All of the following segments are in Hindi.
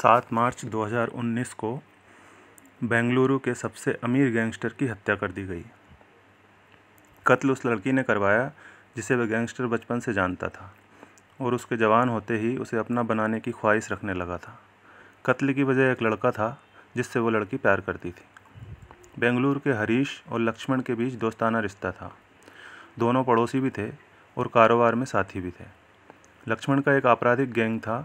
सात मार्च 2019 को बेंगलुरु के सबसे अमीर गैंगस्टर की हत्या कर दी गई कत्ल उस लड़की ने करवाया जिसे वह गैंगस्टर बचपन से जानता था और उसके जवान होते ही उसे अपना बनाने की ख्वाहिश रखने लगा था कत्ल की वजह एक लड़का था जिससे वो लड़की प्यार करती थी बेंगलुरु के हरीश और लक्ष्मण के बीच दोस्ताना रिश्ता था दोनों पड़ोसी भी थे और कारोबार में साथी भी थे लक्ष्मण का एक आपराधिक गैंग था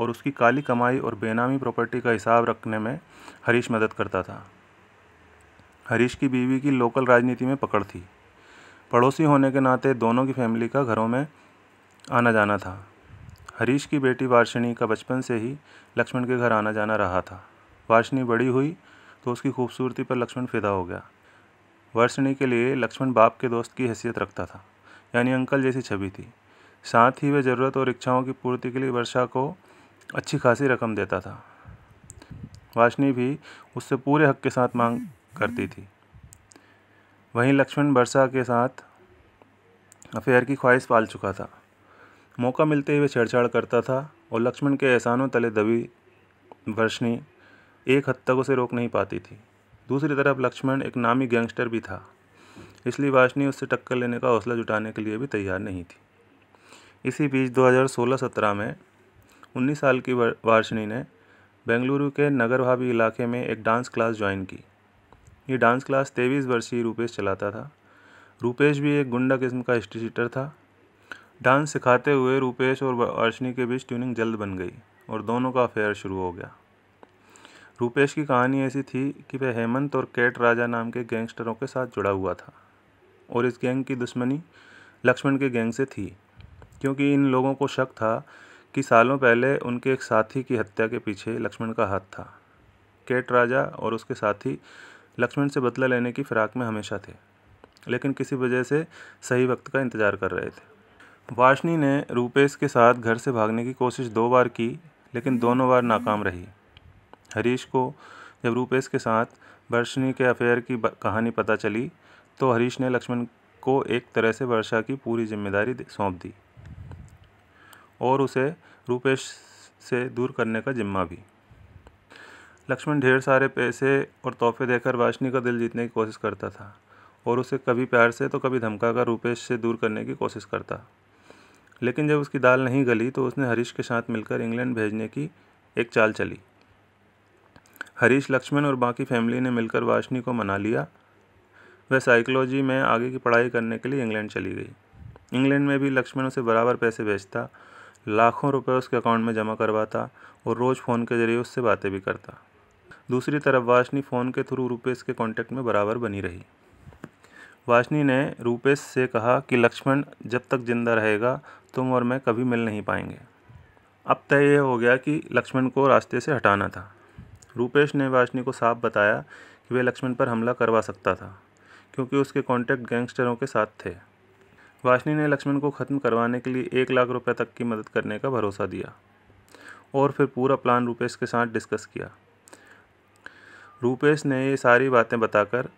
और उसकी काली कमाई और बेनामी प्रॉपर्टी का हिसाब रखने में हरीश मदद करता था हरीश की बीवी की लोकल राजनीति में पकड़ थी पड़ोसी होने के नाते दोनों की फैमिली का घरों में आना जाना था हरीश की बेटी वार्षिणी का बचपन से ही लक्ष्मण के घर आना जाना रहा था वार्षिणी बड़ी हुई तो उसकी खूबसूरती पर लक्ष्मण फिदा हो गया वार्षिणी के लिए लक्ष्मण बाप के दोस्त की हैसियत रखता था यानी अंकल जैसी छवि थी साथ ही वे ज़रूरत और इच्छाओं की पूर्ति के लिए वर्षा को अच्छी खासी रकम देता था वाशनी भी उससे पूरे हक के साथ मांग करती थी वहीं लक्ष्मण बरसा के साथ अफेयर की ख्वाहिश पाल चुका था मौका मिलते ही वह छेड़छाड़ करता था और लक्ष्मण के एहसानों तले दबी वर्षनी एक हद तक उसे रोक नहीं पाती थी दूसरी तरफ लक्ष्मण एक नामी गैंगस्टर भी था इसलिए वाशनी उससे टक्कर लेने का हौसला जुटाने के लिए भी तैयार नहीं थी इसी बीच 2016-17 में 19 साल की वार्षिनी ने बेंगलुरु के नगरभावी इलाके में एक डांस क्लास ज्वाइन की ये डांस क्लास तेईस वर्षीय रूपेश चलाता था रूपेश भी एक गुंडा किस्म का हिस्ट्रीटर था डांस सिखाते हुए रूपेश और वार्षिनी के बीच ट्यूनिंग जल्द बन गई और दोनों का अफेयर शुरू हो गया रूपेश की कहानी ऐसी थी कि वह हेमंत और कैट राजा नाम के गैंगस्टरों के साथ जुड़ा हुआ था और इस गैंग की दुश्मनी लक्ष्मण के गैंग से थी क्योंकि इन लोगों को शक था कि सालों पहले उनके एक साथी की हत्या के पीछे लक्ष्मण का हाथ था केट राजा और उसके साथी लक्ष्मण से बदला लेने की फिराक में हमेशा थे लेकिन किसी वजह से सही वक्त का इंतज़ार कर रहे थे वाशनी ने रूपेश के साथ घर से भागने की कोशिश दो बार की लेकिन दोनों बार नाकाम रही हरीश को जब रूपेश के साथ वर्षनी के अफेयर की कहानी पता चली तो हरीश ने लक्ष्मण को एक तरह से वर्षा की पूरी जिम्मेदारी सौंप दी और उसे रूपेश से दूर करने का जिम्मा भी लक्ष्मण ढेर सारे पैसे और तोहफे देकर वाशनी का दिल जीतने की कोशिश करता था और उसे कभी प्यार से तो कभी धमकाकर रूपेश से दूर करने की कोशिश करता लेकिन जब उसकी दाल नहीं गली तो उसने हरीश के साथ मिलकर इंग्लैंड भेजने की एक चाल चली हरीश लक्ष्मण और बाकी फैमिली ने मिलकर वाशनी को मना लिया वह साइकोलॉजी में आगे की पढ़ाई करने के लिए इंग्लैंड चली गई इंग्लैंड में भी लक्ष्मण उसे बराबर पैसे भेजता लाखों रुपए उसके अकाउंट में जमा करवाता और रोज़ फ़ोन के ज़रिए उससे बातें भी करता दूसरी तरफ वाशनी फ़ोन के थ्रू रुपेश के कांटेक्ट में बराबर बनी रही वाशनी ने रुपेश से कहा कि लक्ष्मण जब तक ज़िंदा रहेगा तुम और मैं कभी मिल नहीं पाएंगे अब तय यह हो गया कि लक्ष्मण को रास्ते से हटाना था रुपेश ने वाशनी को साफ बताया कि वह लक्ष्मण पर हमला करवा सकता था क्योंकि उसके कांटेक्ट गैंगस्टरों के साथ थे वाशनी ने लक्ष्मण को ख़त्म करवाने के लिए एक लाख रुपए तक की मदद करने का भरोसा दिया और फिर पूरा प्लान रूपेश के साथ डिस्कस किया रूपेश ने ये सारी बातें बताकर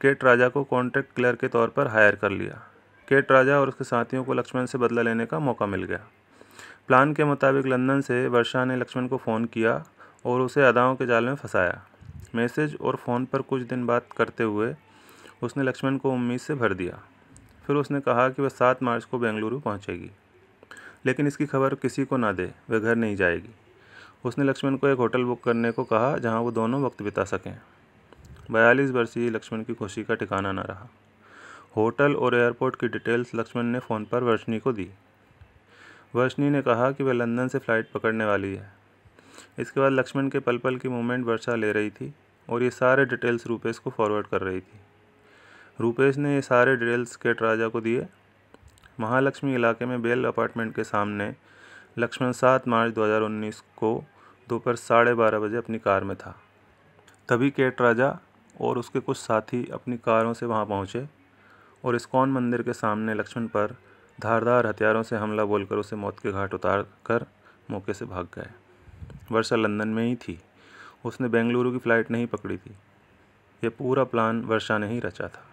केट राजा को कॉन्ट्रैक्ट क्लियर के तौर पर हायर कर लिया केट राजा और उसके साथियों को लक्ष्मण से बदला लेने का मौका मिल गया प्लान के मुताबिक लंदन से वर्षा ने लक्ष्मण को फ़ोन किया और उसे अदाओं के जाल में फंसाया मैसेज और फ़ोन पर कुछ दिन बात करते हुए उसने लक्ष्मण को उम्मीद से भर दिया फिर उसने कहा कि वह सात मार्च को बेंगलुरु पहुंचेगी लेकिन इसकी खबर किसी को ना दे वह घर नहीं जाएगी उसने लक्ष्मण को एक होटल बुक करने को कहा जहां वो दोनों वक्त बिता सकें बयालीस वर्षीय लक्ष्मण की खुशी का ठिकाना न रहा होटल और एयरपोर्ट की डिटेल्स लक्ष्मण ने फ़ोन पर वर्षनी को दी वर्षनी ने कहा कि वह लंदन से फ़्लाइट पकड़ने वाली है इसके बाद लक्ष्मण के पल पल की मूवमेंट वर्षा ले रही थी और ये सारे डिटेल्स रूपेश को फॉरवर्ड कर रही थी रूपेश ने ये सारे डिटेल्स केट राजा को दिए महालक्ष्मी इलाके में बेल अपार्टमेंट के सामने लक्ष्मण सात मार्च 2019 को दोपहर साढ़े बारह बजे अपनी कार में था तभी केट राजा और उसके कुछ साथी अपनी कारों से वहाँ पहुँचे और इस्कॉन मंदिर के सामने लक्ष्मण पर धारदार हथियारों से हमला बोलकर उसे मौत के घाट उतार कर मौके से भाग गए वर्षा लंदन में ही थी उसने बेंगलुरु की फ़्लाइट नहीं पकड़ी थी यह पूरा प्लान वर्षा ने ही रचा था